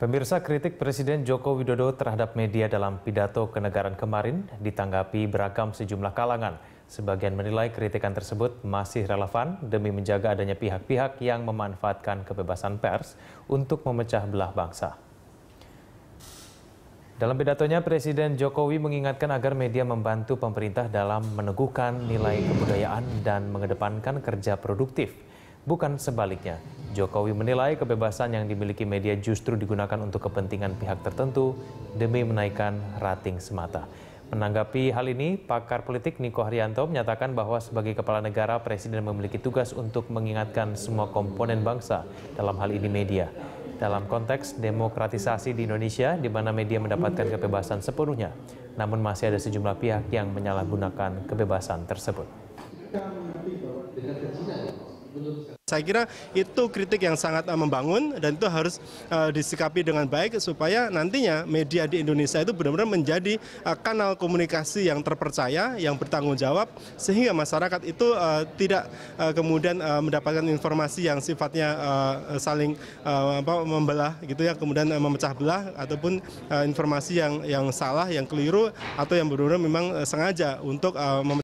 Pemirsa kritik Presiden Joko Widodo terhadap media dalam pidato kenegaraan kemarin ditanggapi beragam sejumlah kalangan. Sebagian menilai kritikan tersebut masih relevan demi menjaga adanya pihak-pihak yang memanfaatkan kebebasan pers untuk memecah belah bangsa. Dalam pidatonya, Presiden Jokowi mengingatkan agar media membantu pemerintah dalam meneguhkan nilai kebudayaan dan mengedepankan kerja produktif, bukan sebaliknya Jokowi menilai kebebasan yang dimiliki media justru digunakan untuk kepentingan pihak tertentu demi menaikkan rating semata. Menanggapi hal ini, pakar politik Niko Haryanto menyatakan bahwa sebagai kepala negara, Presiden memiliki tugas untuk mengingatkan semua komponen bangsa, dalam hal ini media. Dalam konteks demokratisasi di Indonesia, di mana media mendapatkan kebebasan sepenuhnya, namun masih ada sejumlah pihak yang menyalahgunakan kebebasan tersebut. Saya kira itu kritik yang sangat eh, membangun dan itu harus eh, disikapi dengan baik supaya nantinya media di Indonesia itu benar-benar menjadi eh, kanal komunikasi yang terpercaya, yang bertanggung jawab sehingga masyarakat itu tidak kemudian mendapatkan informasi yang sifatnya saling membelah gitu ya, kemudian memecah belah ataupun informasi yang yang salah, yang keliru atau yang benar-benar memang sengaja untuk memecah